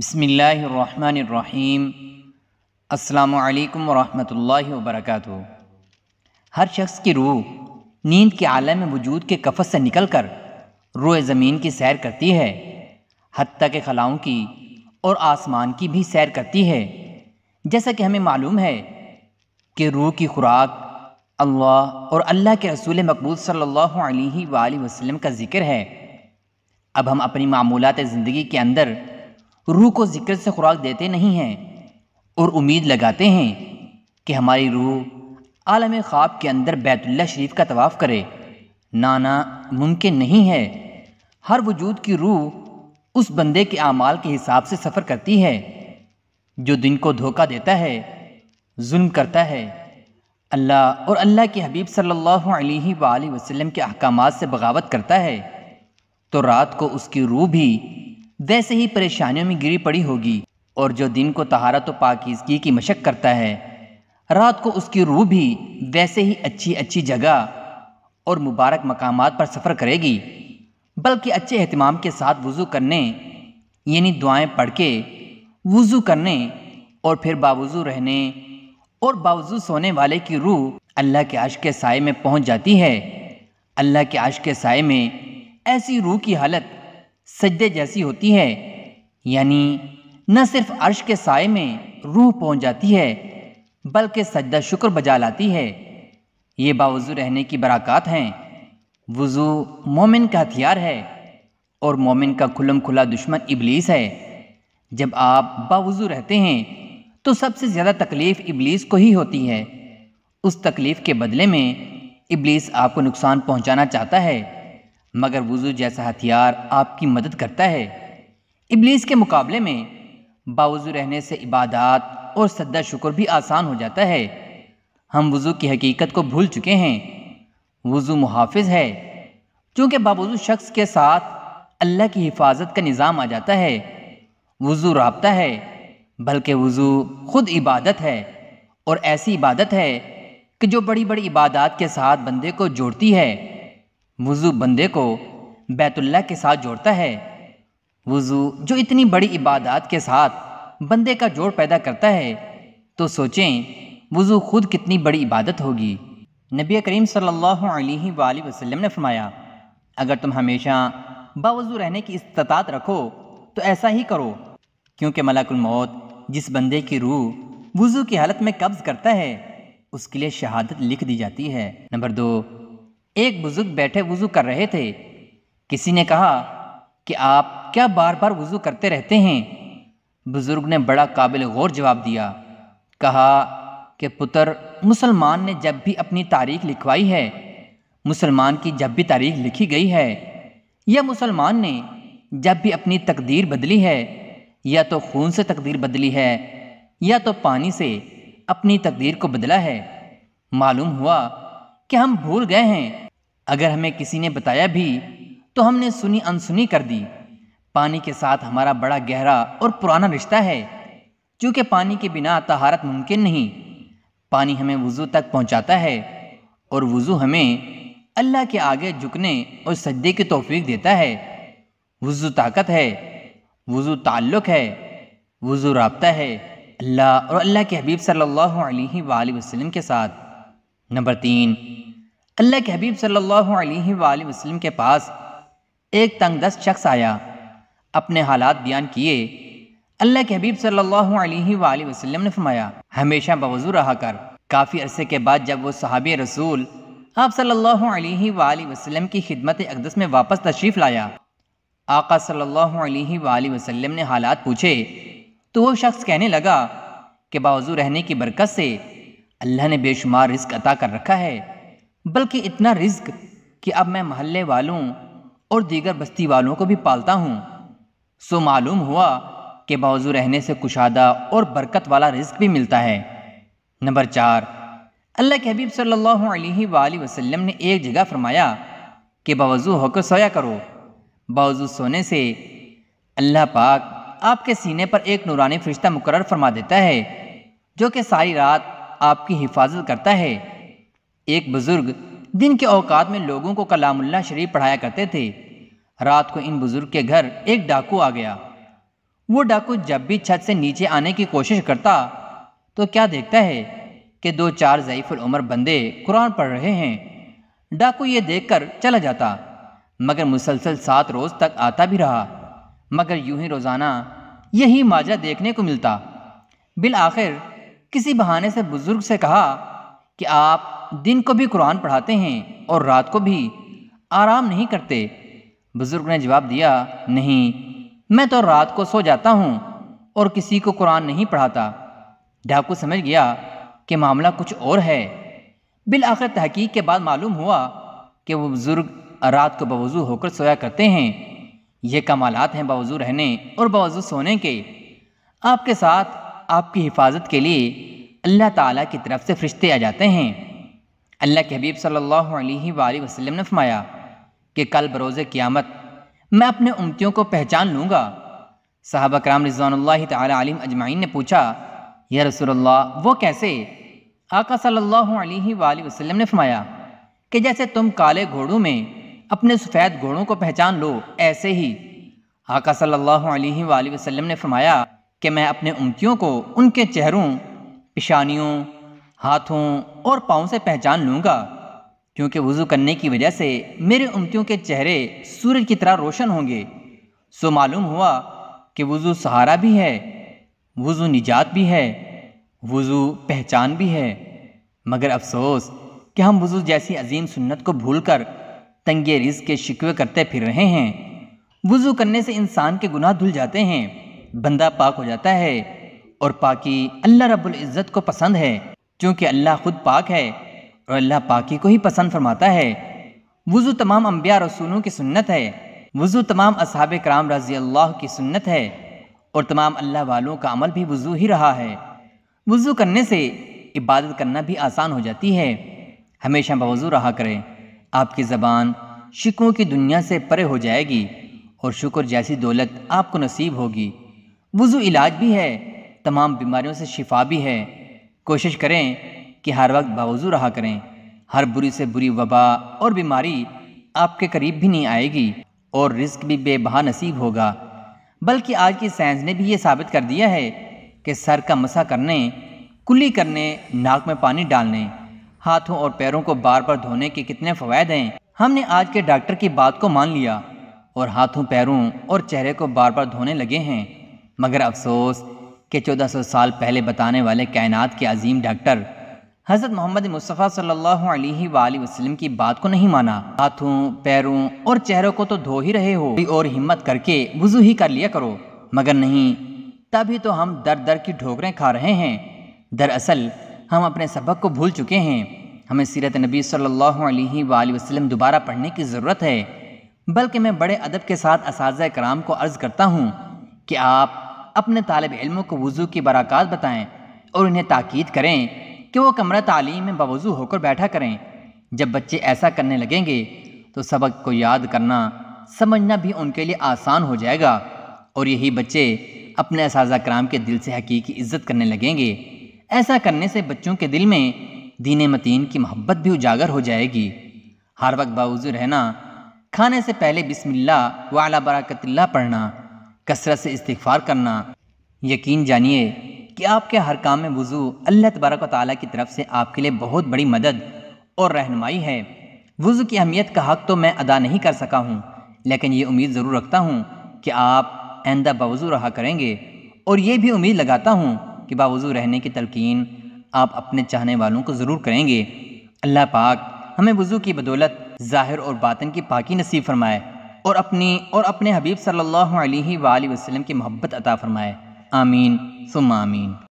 बसमीम् अल्लाम वरहमल वबरक हर शख्स की रूह नींद के आलम वजूद के कफ़त से निकल कर रोए ज़मीन की सैर करती है हती के खलाओं की और आसमान की भी सैर करती है जैसा कि हमें मालूम है कि रूह की खुराक अल्लाह और अल्लाह के रसूल मकबूल सल्लल्लाहु अलैहि का ज़िक्र है अब हम अपनी मामूलत ज़िंदगी के अंदर रूह को जिक्र से खुराक देते नहीं हैं और उम्मीद लगाते हैं कि हमारी रूह आलम ख्वाब के अंदर बैतुल्ला शरीफ का तवाफ़ करे नाना मुमकिन नहीं है हर वजूद की रूह उस बंदे के अमाल के हिसाब से सफ़र करती है जो दिन को धोखा देता है जुल्म करता है अल्लाह और अल्लाह के हबीब सल्लल्लाहु अलैहि वसल्लम के अहकाम से बगावत करता है तो रात को उसकी रूह भी वैसे ही परेशानियों में गिरी पड़ी होगी और जो दिन को तहारत तो पाकिजगी की मशक करता है रात को उसकी रूह भी वैसे ही अच्छी अच्छी जगह और मुबारक मकाम पर सफ़र करेगी बल्कि अच्छे अहतमाम के साथ वज़ू करने यानी दुआएं पढ़ के वज़ू करने और फिर बावज़ू रहने और बावज़ू सोने वाले की रूह अल्लाह के आश के साय में पहुंच जाती है अल्लाह के आश के साय में ऐसी रूह की हालत सजदे जैसी होती है यानी न सिर्फ अर्श के साय में रूह पहुंच जाती है बल्कि सजदा शुक्र बजा लाती है ये बावजू रहने की बराकत हैं वज़ू मोमिन का हथियार है और मोमिन का खुलम खुला दुश्मन इबलीस है जब आप बावजू रहते हैं तो सबसे ज़्यादा तकलीफ़ इबलीस को ही होती है उस तकलीफ़ के बदले में इबलीस आपको नुकसान पहुंचाना चाहता है मगर वज़ू जैसा हथियार आपकी मदद करता है इबलीस के मुकाबले में बावज़ू रहने से इबादत और सद्दा शुक्र भी आसान हो जाता है हम वज़ू की हकीकत को भूल चुके हैं वज़ू मुहाफ़ है चूँकि बावज़ू शख्स के साथ अल्लाह की हिफाजत का निज़ाम आ जाता है वज़ू रबता है बल्कि वज़ू ख़ुद इबादत है और ऐसी इबादत है कि जो बड़ी बड़ी इबादत के साथ बंदे को जोड़ती है वज़ू बंदे को बैतुल्ला के साथ जोड़ता है वज़ू जो इतनी बड़ी इबादत के साथ बंदे का जोड़ पैदा करता है तो सोचें वज़ू खुद कितनी बड़ी इबादत होगी नबी करीम सल्लल्लाहु अलैहि वसल्लम ने फरमाया अगर तुम हमेशा बावज़ू रहने की इस्तात रखो तो ऐसा ही करो क्योंकि मलाकुलमौत जिस बंदे की रूह वज़ू की हालत में कब्ज़ करता है उसके लिए शहादत लिख दी जाती है नंबर दो एक बुज़ुर्ग बैठे वज़ू कर रहे थे किसी ने कहा कि आप क्या बार बार वज़ू करते रहते हैं बुज़ुर्ग ने बड़ा काबिल गौर जवाब दिया कहा कि पुत्र मुसलमान ने जब भी अपनी तारीख लिखवाई है मुसलमान की जब भी तारीख लिखी गई है या मुसलमान ने जब भी अपनी तकदीर बदली है या तो खून से तकदीर बदली है या तो पानी से अपनी तकदीर को बदला है मालूम हुआ कि हम भूल गए हैं अगर हमें किसी ने बताया भी तो हमने सुनी अनसुनी कर दी पानी के साथ हमारा बड़ा गहरा और पुराना रिश्ता है क्योंकि पानी के बिना तहारत मुमकिन नहीं पानी हमें वज़ू तक पहुंचाता है और वज़ू हमें अल्लाह के आगे झुकने और सज्जे की तोफीक देता है वज़ू ताकत है वज़ू ताल्लुक़ है वज़ू रबता है अल्लाह और अल्लाह के हबीब सल्लल्लाहु अलैहि वसल्लम के साथ नंबर तीन अल्लाह के हबीब सल्लल्लाहु अलैहि के पास एक तंगदस्त शख्स आया अपने हालात बयान किए अल्लाह के हबीब सल्लल्लाहु अलैहि वसलम ने फरमाया हमेशा बवजू रहा कर काफ़ी अरसे के बाद जब वो सहाब रसूल आप सल्ला वसलम की खिदमत अकदस में वापस तशरीफ़ लाया आका सल्लल्लाहु अलैहि वसल्लम ने हालात पूछे तो वो शख्स कहने लगा कि बावजू रहने की बरकत से अल्लाह ने बेशुमार रिस्क अता कर रखा है बल्कि इतना रिस्क कि अब मैं महल्ले वालों और दीगर बस्ती वालों को भी पालता हूँ सो मालूम हुआ कि बावजू रहने से कुशादा और बरकत वाला रिस्क भी मिलता है नंबर चार अल्लाह के हबीब सल्लल्लाहु अलैहि वसल्लम ने एक जगह फरमाया कि बावजू होकर सोया करो बावजू सोने से अल्लाह पाक आपके सीने पर एक नूरानी फरिश्ता मुकर फरमा देता है जो कि सारी रात आपकी हिफाजत करता है एक बुज़ुर्ग दिन के औकात में लोगों को कलामुल्ला शरीफ पढ़ाया करते थे रात को इन बुज़ुर्ग के घर एक डाकू आ गया वो डाकू जब भी छत से नीचे आने की कोशिश करता तो क्या देखता है कि दो चार ज़यीफ़ुल उम्र बंदे कुरान पढ़ रहे हैं डाकू ये देख कर चला जाता मगर मुसलसल सात रोज़ तक आता भी रहा मगर यूं ही रोज़ाना यही माजरा देखने को मिलता बिल आखिर किसी बहाने से बुज़ुर्ग से कहा कि आप दिन को भी कुरान पढ़ाते हैं और रात को भी आराम नहीं करते बुज़ुर्ग ने जवाब दिया नहीं मैं तो रात को सो जाता हूँ और किसी को कुरान नहीं पढ़ाता डाकू समझ गया कि मामला कुछ और है बिल आखिर तहकीक के बाद मालूम हुआ कि वो बुज़ुर्ग रात को बावजू होकर सोया करते हैं ये कमालत हैं बावजू रहने और बावजू सोने के आपके साथ आपकी हिफाजत के लिए अल्लाह ताला की तरफ से फरिश्ते आ जाते हैं अल्लाह के हबीब सल्लल्लाहु अलैहि वसल्लम ने फरमाया कि कल बरोज़ क़ियामत मैं अपने उमतियों को पहचान लूँगा साहब कराम रिजवानल्ला तम अजमाइन ने पूछा यह रसोल्ला वो कैसे आका सल्लल्लाहु अलैहि वसल्लम ने फरमाया कि जैसे तुम काले घोड़ों में अपने सफ़ेद घोड़ों को पहचान लो ऐसे ही आका सल्लल्लाहु अलैहि वसल्लम ने फरमाया कि मैं अपने उमतियों को उनके चेहरों पिशानियों हाथों और पाँव से पहचान लूँगा क्योंकि वज़ू करने की वजह से मेरे उमतियों के चेहरे सूरज की तरह रोशन होंगे सो मालूम हुआ कि वज़ू सहारा भी है वज़ू निजात भी है वज़ू पहचान भी है मगर अफसोस कि हम वज़ू जैसी अजीम सुन्नत को भूल कर तंगे रिज के शिकवे करते फिर रहे हैं वज़ू करने से इंसान के गुनाह धुल जाते हैं बंदा पाक हो जाता है और पाकी अल्लाह रब्बुल इज़्ज़त को पसंद है क्योंकि अल्लाह ख़ुद पाक है और अल्लाह पाकी को ही पसंद फरमाता है वज़ू तमाम अम्बिया रसूलों की सुन्नत है वज़ू तमाम असहाब कराम रजी अल्लाह की सुन्नत है और तमाम अल्लाह वालों का अमल भी वज़ू ही रहा है वज़ू करने से इबादत करना भी आसान हो जाती है हमेशा बवज़ू रहा करें आपकी ज़बान शिकों की दुनिया से परे हो जाएगी और शुक्र जैसी दौलत आपको नसीब होगी वज़ू इलाज भी है तमाम बीमारियों से शिफा भी है कोशिश करें कि हर वक्त बावज़ू रहा करें हर बुरी से बुरी वबा और बीमारी आपके करीब भी नहीं आएगी और रिस्क भी बेबहा नसीब होगा बल्कि आज की साइंस ने भी ये साबित कर दिया है कि सर का मसा करने कुली करने नाक में पानी डालने हाथों और पैरों को बार बार धोने के कितने फ़वाद हैं हमने आज के डॉक्टर की बात को मान लिया और हाथों पैरों और चेहरे को बार बार धोने लगे हैं मगर अफसोस कि 1400 साल पहले बताने वाले कायनात के अजीम डॉक्टर हज़रत मोहम्मद मुस्तफ़ा सल्लल्लाहु अलैहि वसल्लम की बात को नहीं माना हाथों पैरों और चेहरों को तो धो ही रहे हो और हिम्मत करके वजू ही कर लिया करो मगर नहीं तभी तो हम दर दर की ठोकरें खा रहे हैं दरअसल हम अपने सबक को भूल चुके हैं हमें सीरत नबी सल्लल्लाहु अलैहि वसल्लम दोबारा पढ़ने की ज़रूरत है बल्कि मैं बड़े अदब के साथ इस कराम को अर्ज़ करता हूँ कि आप अपने तालब इलमों को वज़ू की बरक़ात बताएं और उन्हें ताक़द करें कि वह कमरा तालीम में बवज़ू होकर बैठा करें जब बच्चे ऐसा करने लगेंगे तो सबक को याद करना समझना भी उनके लिए आसान हो जाएगा और यही बच्चे अपने इस कराम के दिल से हकीकी इज़्ज़त करने लगेंगे ऐसा करने से बच्चों के दिल में दीन मतीन की मोहब्बत भी उजागर हो जाएगी हर वक्त बावजू रहना खाने से पहले बिसमिल्ला वाला बरकतल्ला पढ़ना कसरत से इस्तफ़ार करना यकीन जानिए कि आपके हर काम में वज़ू अल्लाह तबारक ताली की तरफ से आपके लिए बहुत बड़ी मदद और रहनमाई है वज़ू की अहमियत का हक़ तो मैं अदा नहीं कर सका हूँ लेकिन ये उम्मीद ज़रूर रखता हूँ कि आप आइंदा बावज़ू रहा करेंगे और ये भी उम्मीद लगाता हूँ कि बावज़ू रहने की तलकिन आप अपने चाहने वालों को ज़रूर करेंगे अल्लाह पाक हमें वज़ू की बदौलत ज़ाहिर और बातन की पाकि नसीब फरमाए और अपनी और अपने हबीब सल्लल्लाहु अलैहि वसल्लम की मोहब्बत अता फ़रमाए आमीन सुम आमीन